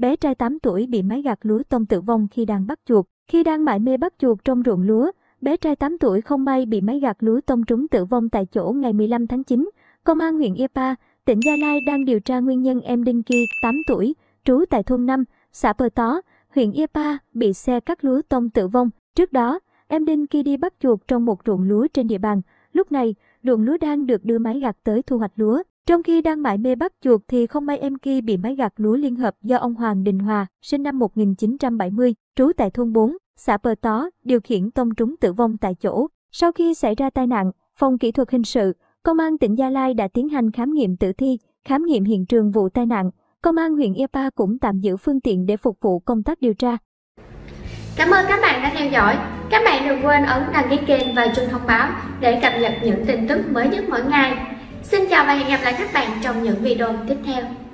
Bé trai 8 tuổi bị máy gặt lúa tông tử vong khi đang bắt chuột. Khi đang mải mê bắt chuột trong ruộng lúa, bé trai 8 tuổi không may bị máy gặt lúa tông trúng tử vong tại chỗ ngày 15 tháng 9. Công an huyện Ipa, tỉnh Gia Lai đang điều tra nguyên nhân em Đinh Kỳ, 8 tuổi, trú tại thôn 5, xã Pờ Tó, huyện Ipa, bị xe cắt lúa tông tử vong. Trước đó, em Đinh Kỳ đi bắt chuột trong một ruộng lúa trên địa bàn. Lúc này, ruộng lúa đang được đưa máy gặt tới thu hoạch lúa. Trong khi đang mải mê bắt chuột thì không may em kia bị máy gặt lúa liên hợp do ông Hoàng Đình Hòa, sinh năm 1970, trú tại thôn 4, xã Pờ Tó, điều khiển tông trúng tử vong tại chỗ. Sau khi xảy ra tai nạn, Phòng Kỹ thuật Hình sự, Công an tỉnh Gia Lai đã tiến hành khám nghiệm tử thi, khám nghiệm hiện trường vụ tai nạn. Công an huyện Yapa cũng tạm giữ phương tiện để phục vụ công tác điều tra. Cảm ơn các bạn đã theo dõi. Các bạn đừng quên ấn đăng ký kênh và chuông thông báo để cập nhật những tin tức mới nhất mỗi ngày. Xin chào và hẹn gặp lại các bạn trong những video tiếp theo.